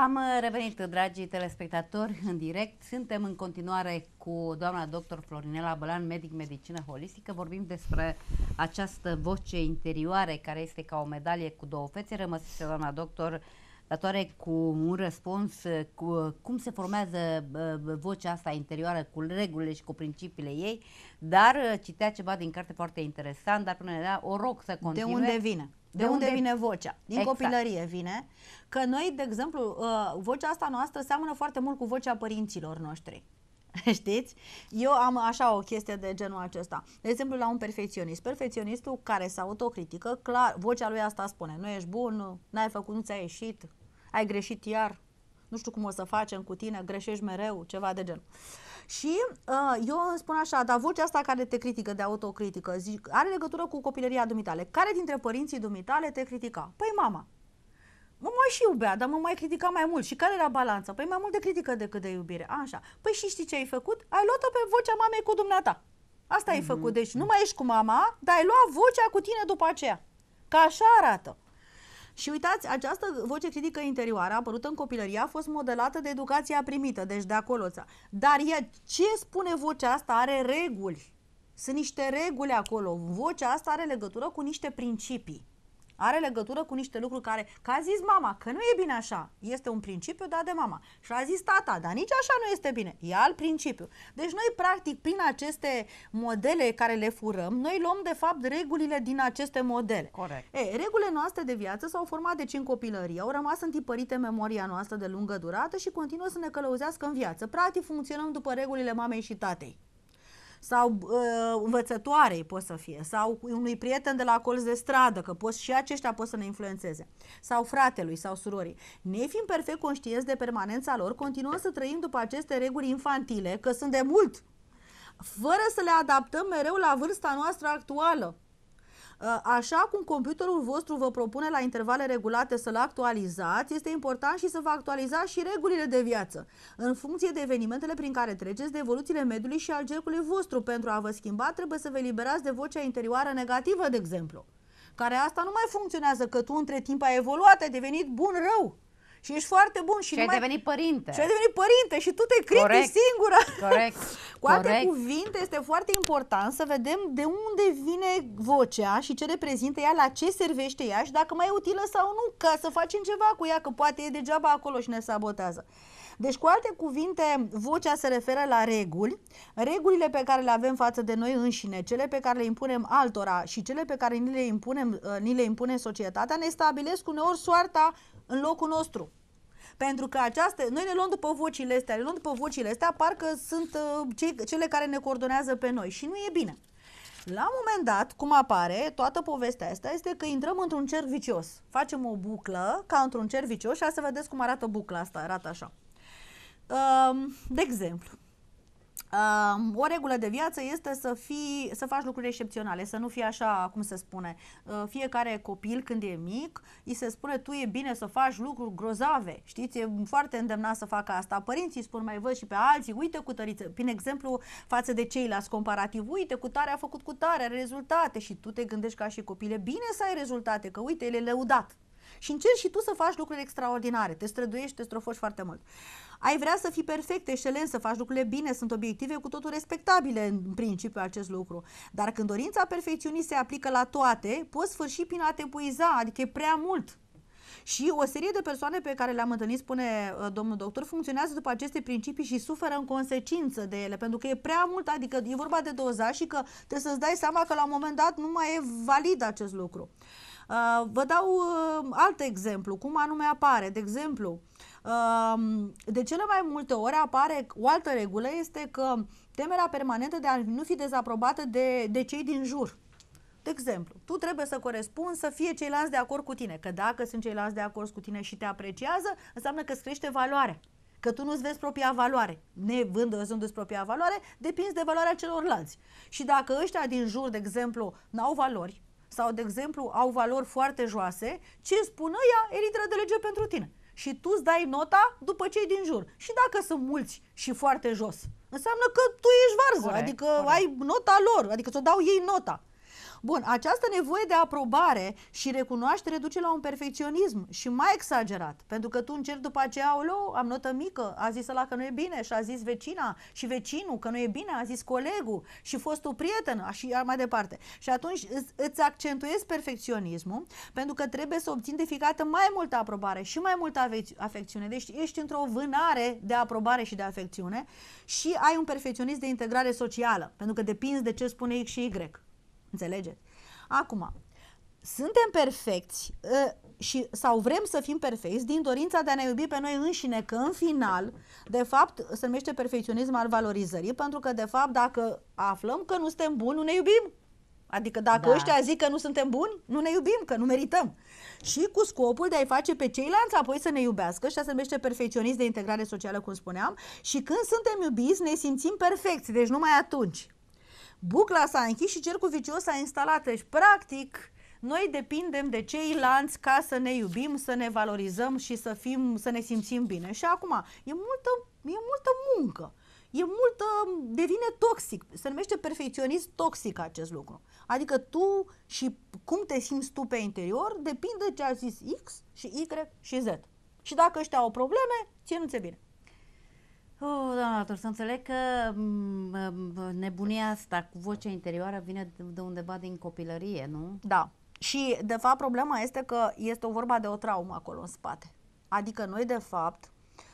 Am uh, revenit, dragii telespectatori, în direct. Suntem în continuare cu doamna dr. Florinela Bălan, medic medicină holistică. Vorbim despre această voce interioare care este ca o medalie cu două fețe. Rămăsese doamna doctor datoare cu un răspuns uh, cu uh, cum se formează vocea asta interioară cu regulile și cu principiile ei, dar citea ceva din carte foarte interesant, dar până la o rog să continue. De unde vine? De, de unde, unde vine vocea? Din exact. copilărie vine că noi, de exemplu, uh, vocea asta noastră seamănă foarte mult cu vocea părinților noștri. Știți? Eu am așa o chestie de genul acesta. De exemplu, la un perfecționist. Perfecționistul care se autocritică, clar, vocea lui asta spune, nu ești bun, n-ai făcut, nu ți-a ieșit, ai greșit iar, nu știu cum o să facem cu tine, greșești mereu, ceva de genul. Și uh, eu îmi spun așa, dar vocea asta care te critică de autocritică, zic, are legătură cu copilăria dumitale. Care dintre părinții dumitale te critica? Păi mama mă mai și iubea, dar mă mai critica mai mult. Și care era balanța? Păi mai mult de critică decât de iubire. A, așa. Păi și știi ce ai făcut? Ai luat-o pe vocea mamei cu dumneata. Asta mm-hmm. ai mhm. făcut. Deci nu mai ești cu mama, dar ai luat vocea cu tine după aceea. Ca așa arată. Și uitați, această voce critică interioară apărută în copilărie a fost modelată de educația primită, deci de acolo. Dar ea, ce spune vocea asta are reguli. Sunt niște reguli acolo. Vocea asta are legătură cu niște principii are legătură cu niște lucruri care, că a zis mama că nu e bine așa, este un principiu dat de mama. Și a zis tata, dar nici așa nu este bine, e alt principiu. Deci noi, practic, prin aceste modele care le furăm, noi luăm, de fapt, regulile din aceste modele. Corect. E, regulile noastre de viață s-au format deci în copilărie, au rămas întipărite în memoria noastră de lungă durată și continuă să ne călăuzească în viață. Practic, funcționăm după regulile mamei și tatei sau uh, învățătoarei pot să fie, sau unui prieten de la colț de stradă, că poți și aceștia pot să ne influențeze, sau fratelui sau surorii. Ne fiind perfect conștienți de permanența lor, continuăm să trăim după aceste reguli infantile, că sunt de mult, fără să le adaptăm mereu la vârsta noastră actuală. Uh, așa cum computerul vostru vă propune la intervale regulate să-l actualizați, este important și să vă actualizați și regulile de viață, în funcție de evenimentele prin care treceți, de evoluțiile mediului și al cercului vostru. Pentru a vă schimba, trebuie să vă liberați de vocea interioară negativă, de exemplu, care asta nu mai funcționează, că tu între timp ai evoluat, ai devenit bun rău. Și ești foarte bun și, și ai mai... devenit părinte. Și ai devenit părinte și tu te critici singura. Corect. Cu Corect. alte cuvinte, este foarte important să vedem de unde vine vocea și ce reprezintă ea, la ce servește ea și dacă mai e utilă sau nu, ca să facem ceva cu ea, că poate e degeaba acolo și ne sabotează. Deci, cu alte cuvinte, vocea se referă la reguli, regulile pe care le avem față de noi înșine, cele pe care le impunem altora și cele pe care ni le, impunem, uh, ni le impune societatea, ne stabilesc uneori soarta în locul nostru. Pentru că aceasta, noi ne luăm după vocile astea, ne luăm după vocile astea, parcă sunt uh, cei, cele care ne coordonează pe noi și nu e bine. La un moment dat, cum apare, toată povestea asta este că intrăm într-un cer vicios. Facem o buclă ca într-un cer vicios și să vedeți cum arată bucla asta, arată așa. Ehm, de exemplu, Uh, o regulă de viață este să, fii, să faci lucruri excepționale, să nu fii așa, cum se spune, uh, fiecare copil când e mic, îi se spune tu e bine să faci lucruri grozave, știți, e foarte îndemnat să facă asta. Părinții spun mai văd și pe alții, uite cu tăriță, prin exemplu față de ceilalți comparativ, uite cu tare a făcut cu tare, are rezultate și tu te gândești ca și copile, bine să ai rezultate, că uite, el e leudat, și încerci și tu să faci lucruri extraordinare, te străduiești, te strofoși foarte mult. Ai vrea să fii perfect, excelent, să faci lucrurile bine, sunt obiective cu totul respectabile în principiu acest lucru. Dar când dorința perfecțiunii se aplică la toate, poți sfârși prin a te puiza, adică e prea mult. Și o serie de persoane pe care le-am întâlnit, spune uh, domnul doctor, funcționează după aceste principii și suferă în consecință de ele, pentru că e prea mult, adică e vorba de doza și că trebuie să-ți dai seama că la un moment dat nu mai e valid acest lucru. Uh, Uh, vă dau uh, alt exemplu, cum anume apare. De exemplu, um, de cele mai multe ori apare o altă regulă este că temerea permanentă de a nu fi dezaprobată de, de cei din jur. De exemplu, tu trebuie să corespunzi să fie ceilalți de acord cu tine, că dacă sunt ceilalți de acord cu tine și te apreciază, înseamnă că îți crește valoarea că tu nu-ți vezi propria valoare. vând văzându-ți propria valoare, depinzi de valoarea celorlalți. Și dacă ăștia din jur, de exemplu, n-au valori, sau, de exemplu, au valori foarte joase, ce spună ea e literă de lege pentru tine. Și tu îți dai nota după cei din jur. Și dacă sunt mulți și foarte jos, înseamnă că tu ești varză, corect, adică corect. ai nota lor, adică ți-o dau ei nota. Bun, această nevoie de aprobare și recunoaștere duce la un perfecționism și mai exagerat, pentru că tu încerci după aceea, aoleu, am notă mică, a zis ăla că nu e bine și a zis vecina și vecinul că nu e bine, a zis colegul și fostul prieten și mai departe. Și atunci îți, accentuezi perfecționismul pentru că trebuie să obții de fiecare mai multă aprobare și mai multă afecțiune. Deci ești într-o vânare de aprobare și de afecțiune și ai un perfecționist de integrare socială, pentru că depinzi de ce spune X și Y. Înțelegeți? Acum, suntem perfecți ă, și sau vrem să fim perfecți din dorința de a ne iubi pe noi înșine, că în final, de fapt, se numește perfecționism al valorizării, pentru că, de fapt, dacă aflăm că nu suntem buni, nu ne iubim. Adică dacă da. ăștia zic că nu suntem buni, nu ne iubim, că nu merităm. Și cu scopul de a-i face pe ceilalți apoi să ne iubească, și asta se numește perfecționist de integrare socială, cum spuneam, și când suntem iubiți, ne simțim perfecți, deci numai atunci bucla s-a închis și cercul vicios s-a instalat. Deci, practic, noi depindem de ceilalți ca să ne iubim, să ne valorizăm și să, fim, să ne simțim bine. Și acum, e multă, e multă muncă e multă, devine toxic, se numește perfecționist toxic acest lucru. Adică tu și cum te simți tu pe interior depinde de ce a zis X și Y și Z. Și dacă ăștia au probleme, ție nu ți bine. Oh, doamna doctor, să înțeleg că mm, nebunia asta cu vocea interioară vine de undeva din copilărie, nu? Da. Și, de fapt, problema este că este o vorba de o traumă acolo în spate. Adică noi, de fapt,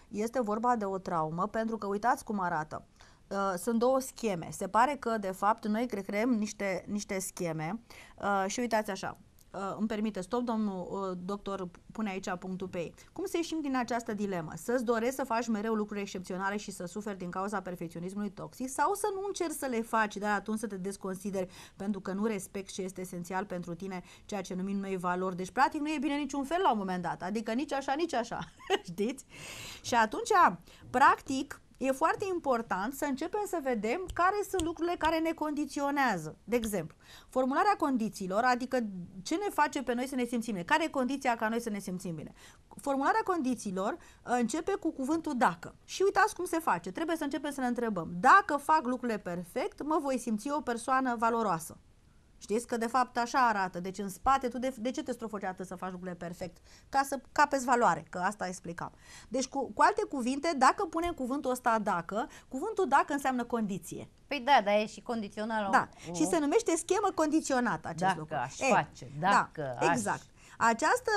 este vorba de o traumă, pentru că uitați cum arată. Uh, sunt două scheme. Se pare că, de fapt, noi creăm niște, niște scheme uh, și uitați așa uh, îmi permite, stop domnul uh, doctor, pune aici punctul pe ei. Cum să ieșim din această dilemă? Să-ți dorești să faci mereu lucruri excepționale și să suferi din cauza perfecționismului toxic sau să nu încerci să le faci, dar atunci să te desconsideri pentru că nu respecti ce este esențial pentru tine, ceea ce numim noi valori. Deci, practic, nu e bine niciun fel la un moment dat, adică nici așa, nici așa, știți? Și atunci, practic, e foarte important să începem să vedem care sunt lucrurile care ne condiționează. De exemplu, formularea condițiilor, adică ce ne face pe noi să ne simțim bine, care e condiția ca noi să ne simțim bine. Formularea condițiilor uh, începe cu cuvântul dacă. Și uitați cum se face. Trebuie să începem să ne întrebăm. Dacă fac lucrurile perfect, mă voi simți o persoană valoroasă. Știți că de fapt așa arată. Deci în spate, tu de, de ce te strofăci atât să faci lucrurile perfect? Ca să capeți valoare, că asta explicam. Deci cu, cu alte cuvinte, dacă punem cuvântul ăsta dacă, cuvântul dacă înseamnă condiție. Păi da, dar e și condițional. Da, o... și se numește schemă condiționată acest dacă lucru. Da, dacă aș e, face, dacă da, aș... Exact. Această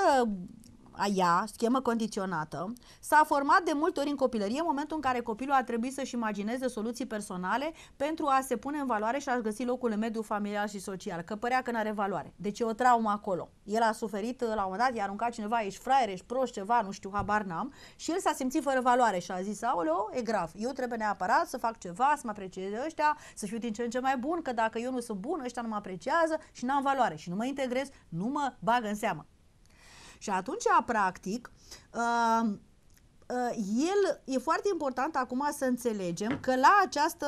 ea, schemă condiționată, s-a format de multe ori în copilărie în momentul în care copilul a trebuit să-și imagineze soluții personale pentru a se pune în valoare și a-și găsi locul în mediul familial și social, că părea că nu are valoare. Deci e o traumă acolo. El a suferit la un moment dat, i-a aruncat cineva, ești fraier, ești prost, ceva, nu știu, habar n-am, și el s-a simțit fără valoare și a zis, aoleo, e grav, eu trebuie neapărat să fac ceva, să mă aprecieze ăștia, să fiu din ce în ce mai bun, că dacă eu nu sunt bun, ăștia nu mă apreciază și n-am valoare și nu mă integrez, nu mă bag în seamă. Și atunci, practic, uh, uh, el e foarte important acum să înțelegem că la această,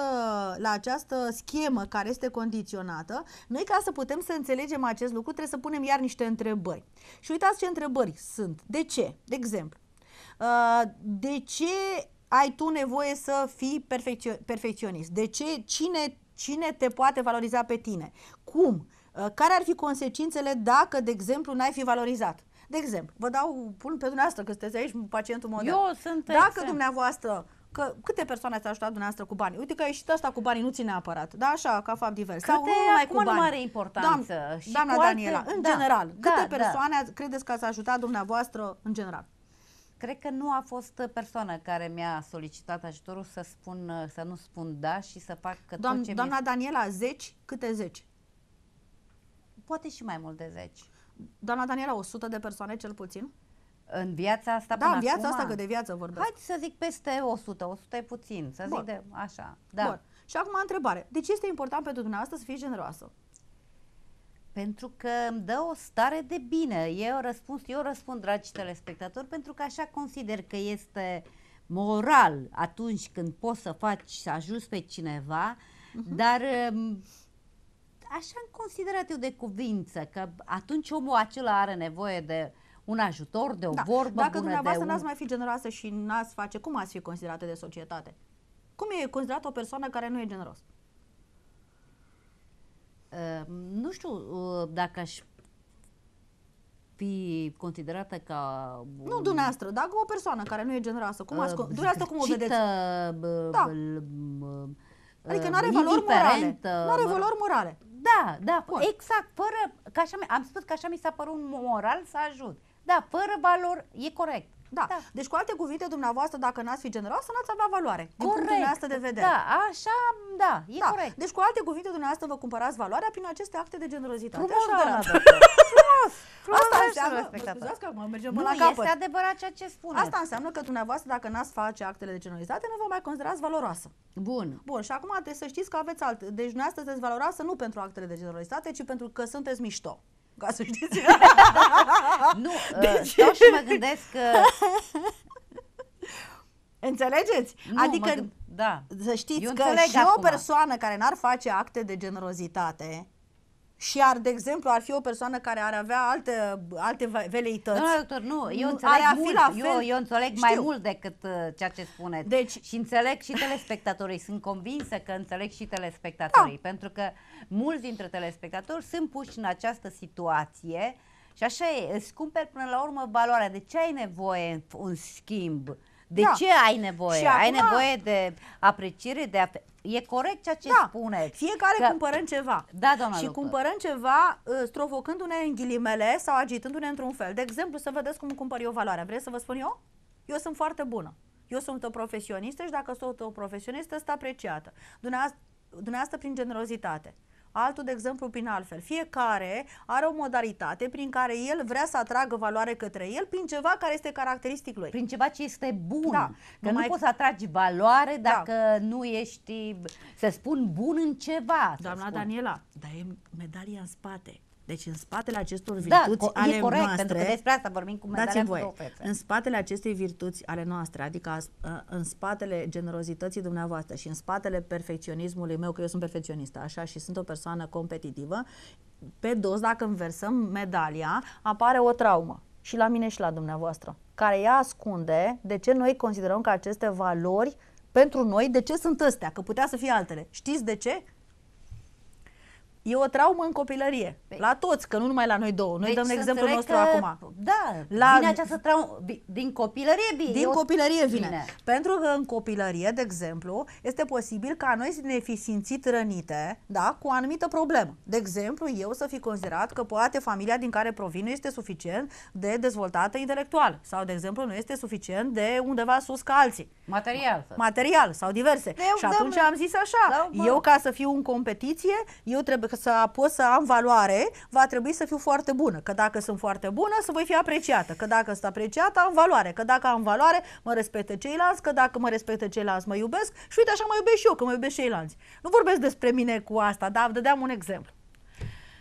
la această schemă care este condiționată, noi ca să putem să înțelegem acest lucru trebuie să punem iar niște întrebări. Și uitați ce întrebări sunt. De ce? De exemplu, uh, de ce ai tu nevoie să fii perfecționist? De ce? Cine, cine te poate valoriza pe tine? Cum? Care ar fi consecințele dacă, de exemplu, n-ai fi valorizat? De exemplu, vă dau, pun pe dumneavoastră că sunteți aici pacientul model. Eu sunt Dacă exemplu. dumneavoastră că câte persoane ați ajutat dumneavoastră cu bani? Uite că a ieșit asta cu banii, nu ține apărat, da, așa, ca fapt divers. Câte, Sau mai cu bani. mare are importanță. Doamn, și doamna Daniela, alte... în da, general, da, câte da, persoane da. credeți că ați ajutat dumneavoastră în general? Cred că nu a fost persoană care mi-a solicitat ajutorul să spun, să nu spun da și să fac că Doamn, tot ce Doamna mi Daniela, zeci, câte zeci? Poate și mai mult de zeci. Doamna Daniela, 100 de persoane cel puțin? În viața asta Da, până în viața acum, asta, că de viață vorbesc. Hai să zic peste 100, 100 e puțin, să Bun. zic de așa. Da. Bun. Și acum întrebare. De ce este important pentru dumneavoastră să fii generoasă? Pentru că îmi dă o stare de bine. Eu răspund, eu răspund, dragi telespectatori, pentru că așa consider că este moral atunci când poți să faci, să ajuți pe cineva, uh-huh. dar um, așa am considerat eu de cuvință, că atunci omul acela are nevoie de un ajutor, de o da. vorbă Dacă bună dumneavoastră un... n-ați mai fi generoasă și n-ați face, cum ați fi considerată de societate? Cum e considerată o persoană care nu e generos? Uh, nu știu uh, dacă aș fi considerată ca... Un... Nu dumneavoastră, dar o persoană care nu e generoasă. Cum uh, ați... Ehm, dumneavoastră cum o vedeți? Da. Adică nu are ehm, valori morale. Nu are valori morale. Da, da, Bun. exact, fără, că așa, am spus că așa mi s-a părut moral să ajut. Da, fără valori, e corect. Da. da. Deci, cu alte cuvinte, dumneavoastră, dacă n-ați fi generoasă, n-ați avea valoare. Din corect. punctul asta de vedere. Da, așa, da, e da. corect. Deci, cu alte cuvinte, dumneavoastră vă cumpărați valoarea prin aceste acte de generozitate. Frumos, așa, doamna, frumos! frumos Asta înseamnă, mă că acum mergem nu, la capăt. este adevărat ceea ce spune. Asta înseamnă că dumneavoastră, dacă n-ați face actele de generalizate, nu vă mai considerați valoroasă. Bun. Bun, și acum trebuie să știți că aveți alt. Deci dumneavoastră sunteți valoroasă nu pentru actele de generalizate, ci pentru că sunteți mișto. Ca să știți. nu, deci... Uh, și mă gândesc că Înțelegeți? Nu, adică, mă, da. să știți eu că și acum. o persoană care n-ar face acte de generozitate și ar, de exemplu, ar fi o persoană care ar avea alte, alte veleități. Nu, doctor, nu, eu înțeleg, mult, la fel, eu, eu înțeleg mai mult decât uh, ceea ce spuneți. Deci, și înțeleg și telespectatorii. Sunt convinsă că înțeleg și telespectatorii, da. pentru că mulți dintre telespectatori sunt puși în această situație și așa e, îți cumperi până la urmă valoarea. De ce ai nevoie un schimb? Uh, de da. ce ai nevoie? Și ai acum... nevoie de apreciere, de ape- E corect ceea ce da. spuneți. Fiecare că... cumpărăm ceva. Da, doamna Și Lucă. cumpărăm ceva ă, strofocându-ne în ghilimele sau agitându-ne într-un fel. De exemplu, să vedeți cum cumpăr eu valoarea. Vreți să vă spun eu? Eu sunt foarte bună. Eu sunt o profesionistă și dacă sunt o profesionistă, sunt apreciată. Dumneavoastră, dumneavoastră prin generozitate altul, de exemplu, prin altfel. Fiecare are o modalitate prin care el vrea să atragă valoare către el prin ceva care este caracteristic lui. Prin ceva ce este bun. Da, că numai... nu poți să atragi valoare da. dacă da. nu ești, să spun, bun în ceva. Doamna Daniela, dar e medalia în spate. Deci în spatele acestor da, virtuți da, ale e corect, noastre... pentru că despre asta vorbim cu medalea voi, cu În spatele acestei virtuți ale noastre, adică în spatele generozității dumneavoastră și în spatele perfecționismului meu, că eu sunt perfecționistă, așa, și sunt o persoană competitivă, pe dos, dacă înversăm medalia, apare o traumă. Și la mine și la dumneavoastră. Care ea ascunde de ce noi considerăm că aceste valori pentru noi, de ce sunt astea? Că putea să fie altele. Știți de ce? E o traumă în copilărie. Păi- la toți, că nu numai la noi două. Noi deci dăm exemplul nostru că, acum. Da, la, vine această traumă. Din copilărie vine. Din copilărie vine. vine. Pentru că în copilărie, de exemplu, este posibil ca noi să ne fi simțit rănite da, cu o anumită problemă. De exemplu, eu să fi considerat că poate familia din care provin nu este suficient de dezvoltată intelectual. Sau, de exemplu, nu este suficient de undeva sus ca alții. Material. Material sau diverse. Eu, și atunci am zis așa. eu, ca să fiu în competiție, eu trebuie să pot să am valoare, va trebui să fiu foarte bună. Că dacă sunt foarte bună, să voi fi apreciată. Că dacă sunt apreciată, am valoare. Că dacă am valoare, mă respectă ceilalți. Că dacă mă respectă ceilalți, mă iubesc. Și uite, așa mă iubesc și eu, că mă iubesc ceilalți. Nu vorbesc despre mine cu asta, dar dădeam un exemplu.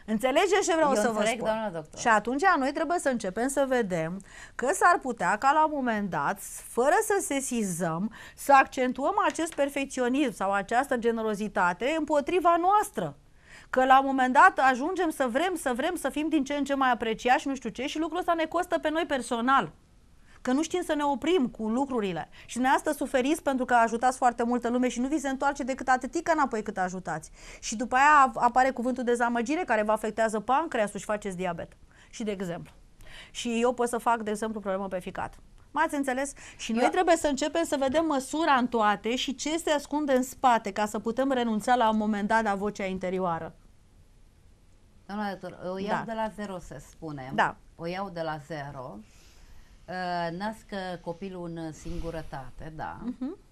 Înțelegeți ce vreau Eu să înțeleg, vă spun? Doamna doctor. Și atunci noi trebuie să începem să vedem că s-ar putea ca la un moment dat, fără să sesizăm, să accentuăm acest perfecționism sau această generozitate împotriva noastră că la un moment dat ajungem să vrem, să vrem să fim din ce în ce mai apreciați, nu știu ce, și lucrul ăsta ne costă pe noi personal că nu știm să ne oprim cu lucrurile și ne asta suferiți pentru că ajutați foarte multă lume și nu vi se întoarce decât atâtica înapoi cât ajutați. Și după aia apare cuvântul dezamăgire care vă afectează pancreasul și faceți diabet. Și de exemplu. Și eu pot să fac, de exemplu, problemă pe ficat. M-ați înțeles? Și noi eu... Da. trebuie să începem să vedem măsura în toate și ce se ascunde în spate ca să putem renunța la un moment dat la vocea interioară. Doamna doctor, o iau da. de la zero, să spunem. Da. O iau de la zero. Uh, Nasc copilul în singurătate, da. Uh-huh.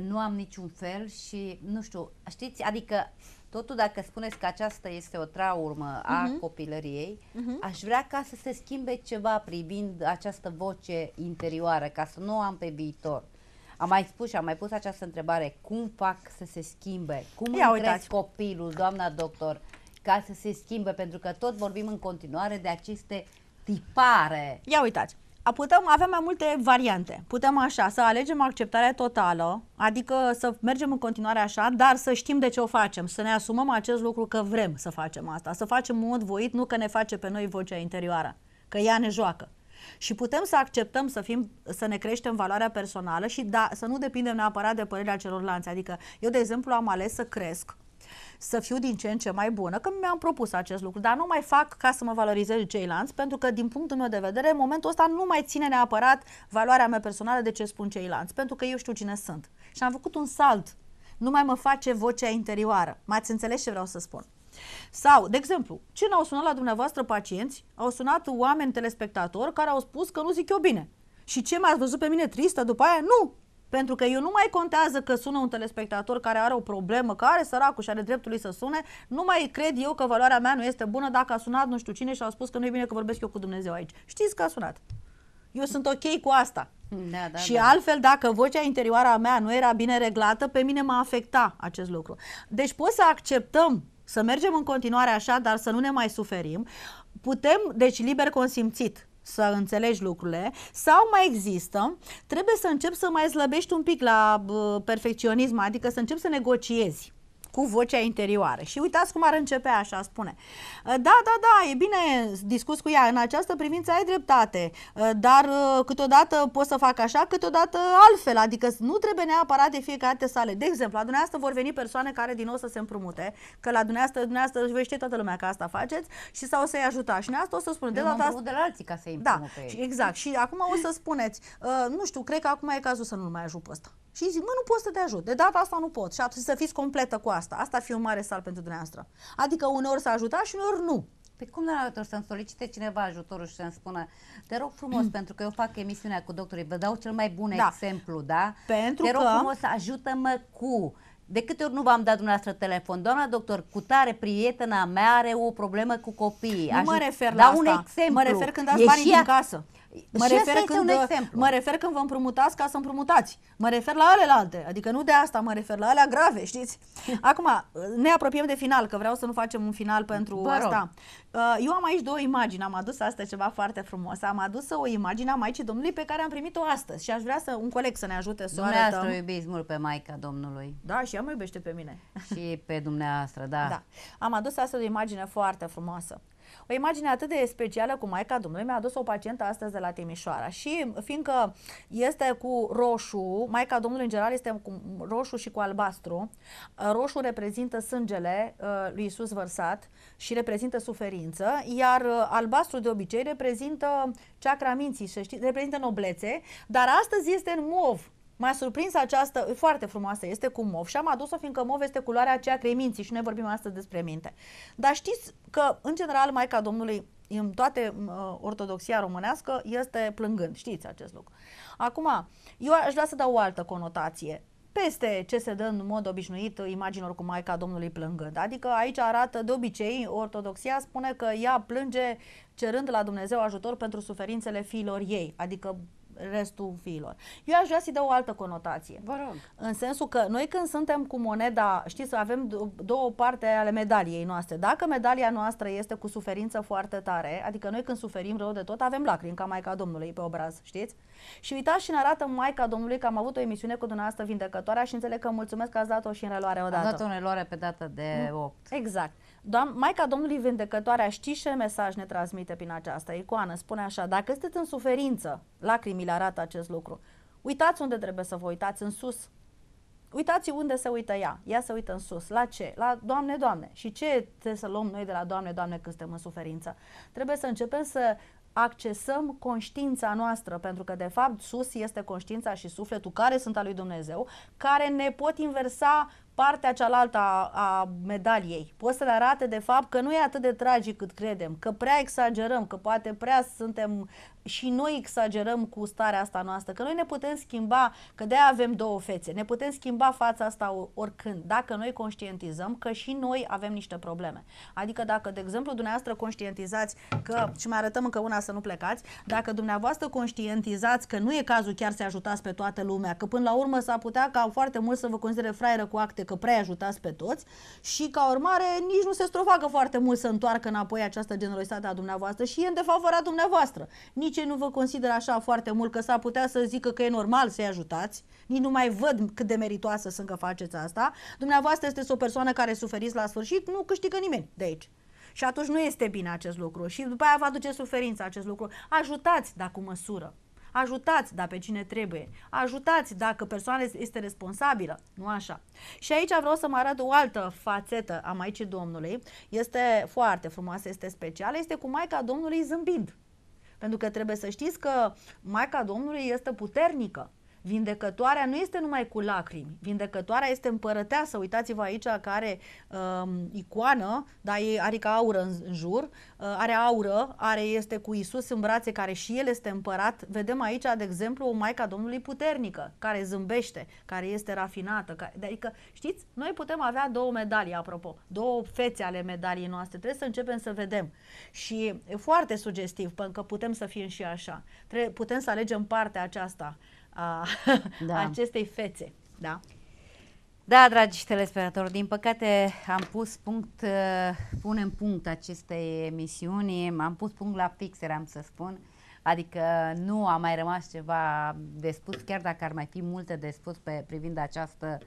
Nu am niciun fel și, nu știu, știți, adică Totul dacă spuneți că aceasta este o traumă a uh-huh. copilăriei, uh-huh. aș vrea ca să se schimbe ceva privind această voce interioară, ca să nu o am pe viitor. Am mai spus și am mai pus această întrebare, cum fac să se schimbe? Cum Ia, cresc copilul, doamna doctor? ca să se schimbe, pentru că tot vorbim în continuare de aceste tipare. Ia uitați, putem, avem mai multe variante. Putem așa, să alegem acceptarea totală, adică să mergem în continuare așa, dar să știm de ce o facem, să ne asumăm acest lucru că vrem să facem asta, să facem în mod voit, nu că ne face pe noi vocea interioară, că ea ne joacă. Și putem să acceptăm să, fim, să ne creștem valoarea personală și da, să nu depindem neapărat de părerea celorlalți. Adică eu, de exemplu, am ales să cresc să fiu din ce în ce mai bună, că mi-am propus acest lucru, dar nu mai fac ca să mă valorizez ceilalți, pentru că din punctul meu de vedere, în momentul ăsta nu mai ține neapărat valoarea mea personală de ce spun ceilalți, pentru că eu știu cine sunt. Și am făcut un salt. Nu mai mă face vocea interioară. M-ați înțeles ce vreau să spun? Sau, de exemplu, ce n-au sunat la dumneavoastră pacienți? Au sunat oameni telespectatori care au spus că nu zic eu bine. Și ce m-ați văzut pe mine tristă după aia? Nu! pentru că eu nu mai contează că sună un telespectator care are o problemă, care are săracul și are dreptul lui să sune, nu mai cred eu că valoarea mea nu este bună dacă a sunat nu știu cine și a spus că nu e bine că vorbesc eu cu Dumnezeu aici. Știți că a sunat. Eu sunt ok cu asta. Da, da, și da. altfel, dacă vocea interioară a mea nu era bine reglată, pe mine m-a afecta acest lucru. Deci pot să acceptăm să mergem în continuare așa, dar să nu ne mai suferim. Putem, deci liber consimțit, să înțelegi lucrurile sau mai există, trebuie să începi să mai slăbești un pic la perfecționism, adică să începi să negociezi cu vocea interioară. Și uitați cum ar începe așa, spune. Ă, da, da, da, e bine, discuț cu ea, în această privință ai dreptate, ă, dar ă, câteodată pot să fac așa, câteodată altfel, adică nu trebuie neapărat de fiecare dată să De exemplu, la dumneavoastră vor veni persoane care din nou să se împrumute, că la dumneavoastră, dumneavoastră își vește toată lumea că asta faceți și sau să-i ajuta. Și asta o să spun. De data asta... de la alții ca să-i Da, ei. exact. Și acum o să spuneți, uh, nu știu, cred că acum e cazul să nu-l mai ajut pe ăsta. Și zic, mă, nu pot să te ajut, de data asta nu pot și atunci să fiți completă cu asta. Asta ar fi un mare sal pentru dumneavoastră. Adică uneori să ajutați și uneori nu. Pe păi cum ne ajutor să-mi solicite cineva ajutorul și să-mi spună, te rog frumos, pentru că eu fac emisiunea cu doctorii, vă dau cel mai bun da. exemplu, da? Pentru te rog că... frumos, ajută-mă cu... De câte ori nu v-am dat dumneavoastră telefon? Doamna doctor, cu tare prietena mea are o problemă cu copiii. Nu Ajut... mă refer la da asta. un exemplu. Mă refer când dați banii din casă. Mă refer, refer, când, un exemplu. mă refer când vă împrumutați ca să împrumutați. Mă refer la alelalte, adică nu de asta, mă refer la alea grave, știți? Acum, ne apropiem de final, că vreau să nu facem un final pentru Bă asta. Rog. Uh, eu am aici două imagini, am adus asta ceva foarte frumos. Am adus o imagine a Maicii Domnului pe care am primit-o astăzi și aș vrea să un coleg să ne ajute să o arătăm. Dumneavoastră iubiți mult pe Maica Domnului. Da, și ea mă iubește pe mine. Și pe dumneavoastră, da. da. Am adus astăzi o imagine foarte frumoasă. O imagine atât de specială cu Maica Domnului mi-a adus o pacientă astăzi de la Timișoara și fiindcă este cu roșu, Maica Domnului în general este cu roșu și cu albastru, uh, roșu reprezintă sângele uh, lui Isus vărsat și reprezintă suferință, iar uh, albastru de obicei reprezintă ceacra minții, să știți, reprezintă noblețe, dar astăzi este în mov M-a surprins această, foarte frumoasă, este cu mov și am adus-o fiindcă mov este culoarea aceea minții și noi vorbim astăzi despre minte. Dar știți că, în general, Maica Domnului în toate uh, ortodoxia românească este plângând, știți acest lucru. Acum, eu aș vrea să dau o altă conotație peste ce se dă în mod obișnuit imaginilor cu Maica Domnului plângând. Adică aici arată, de obicei, ortodoxia spune că ea plânge cerând la Dumnezeu ajutor pentru suferințele fiilor ei, adică restul fiilor. Eu aș vrea să-i dau o altă conotație. Vă rog. În sensul că noi când suntem cu moneda, știți, să avem două parte ale medaliei noastre. Dacă medalia noastră este cu suferință foarte tare, adică noi când suferim rău de tot, avem lacrimi ca Maica Domnului pe obraz, știți? Și uitați și ne arată Maica Domnului că am avut o emisiune cu dumneavoastră vindecătoarea și înțeleg că mulțumesc că ați dat-o și în reluare odată. Am dat-o în reluare pe data de 8. Exact. Doam- Maica Domnului Vindecătoarea, știi ce mesaj ne transmite prin această icoană? Spune așa, dacă sunteți în suferință, lacrimile arată acest lucru, uitați unde trebuie să vă uitați, în sus. Uitați unde se uită ea, ea se uită în sus, la ce? La Doamne, Doamne. Și ce trebuie să luăm noi de la Doamne, Doamne când suntem în suferință? Trebuie să începem să accesăm conștiința noastră, pentru că de fapt sus este conștiința și sufletul care sunt al lui Dumnezeu, care ne pot inversa partea cealaltă a, a medaliei. Poți să le arate de fapt că nu e atât de tragic cât credem, că prea exagerăm, că poate prea suntem și noi exagerăm cu starea asta noastră, că noi ne putem schimba, că de avem două fețe, ne putem schimba fața asta oricând, dacă noi conștientizăm că și noi avem niște probleme. Adică dacă, de exemplu, dumneavoastră conștientizați că, și mai arătăm încă una să nu plecați, dacă dumneavoastră conștientizați că nu e cazul chiar să ajutați pe toată lumea, că până la urmă s-ar putea ca foarte mult să vă considere fraieră cu acte, că prea ajutați pe toți și ca urmare nici nu se strofacă foarte mult să întoarcă înapoi această generozitate a dumneavoastră și e în defavoarea dumneavoastră. Nici nici nu vă consideră așa foarte mult, că s-ar putea să zică că e normal să-i ajutați, nici nu mai văd cât de meritoasă sunt că faceți asta, dumneavoastră este o persoană care suferiți la sfârșit, nu câștigă nimeni de aici. Și atunci nu este bine acest lucru și după aia vă aduce suferință acest lucru. Ajutați, dacă cu măsură. Ajutați, dacă pe cine trebuie. Ajutați dacă persoana este responsabilă, nu așa. Și aici vreau să mă arăt o altă fațetă a Maicii Domnului. Este foarte frumoasă, este specială, este cu Maica Domnului zâmbind. Pentru că trebuie să știți că Maica Domnului este puternică. Vindecătoarea nu este numai cu lacrimi, vindecătoarea este împărăteasă. Uitați-vă aici care um, icoană, dar e, are ca aură în, în jur, uh, are aură, are este cu Isus în brațe, care și el este împărat. Vedem aici, de exemplu, o Maica Domnului puternică, care zâmbește, care este rafinată. Care, adică, știți, noi putem avea două medalii, apropo, două fețe ale medaliei noastre. Trebuie să începem să vedem. Și e foarte sugestiv, pentru că putem să fim și așa. Tre- putem să alegem partea aceasta a da. acestei fețe. Da? Da, dragi telespectatori, din păcate am pus punct, uh, punem punct acestei emisiuni, am pus punct la fixer, am să spun, adică nu a mai rămas ceva de spus, chiar dacă ar mai fi multe de spus pe, privind această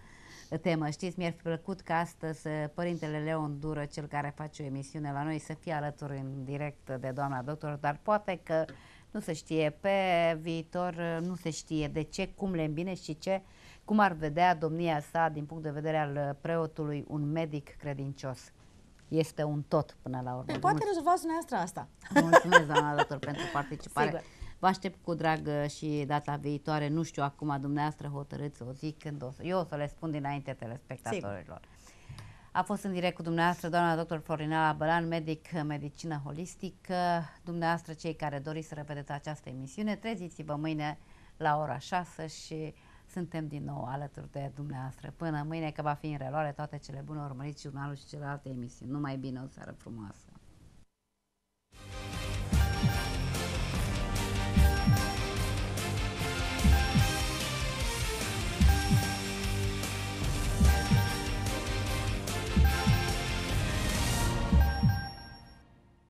temă. Știți, mi-ar fi plăcut ca astăzi uh, Părintele Leon Dură, cel care face o emisiune la noi, să fie alături în direct de doamna doctor, dar poate că uh, nu se știe. Pe viitor uh, nu se știe de ce, cum le îmbine și ce, cum ar vedea domnia sa din punct de vedere al uh, preotului un medic credincios. Este un tot până la urmă. Păi, poate rezolvați dumneavoastră asta. Mulțumesc, doamna doctor, pentru participare. Sigur. Vă aștept cu drag uh, și data viitoare. Nu știu acum, dumneavoastră hotărâți o zi când o să... Eu o să le spun dinainte telespectatorilor. Sigur. A fost în direct cu dumneavoastră doamna dr. Florina Bălan, medic medicină holistică. Dumneavoastră, cei care doriți să repedeți această emisiune, treziți-vă mâine la ora 6 și suntem din nou alături de dumneavoastră. Până mâine, că va fi în reloare toate cele bune, urmăriți jurnalul și celelalte emisiuni. Numai bine, o seară frumoasă!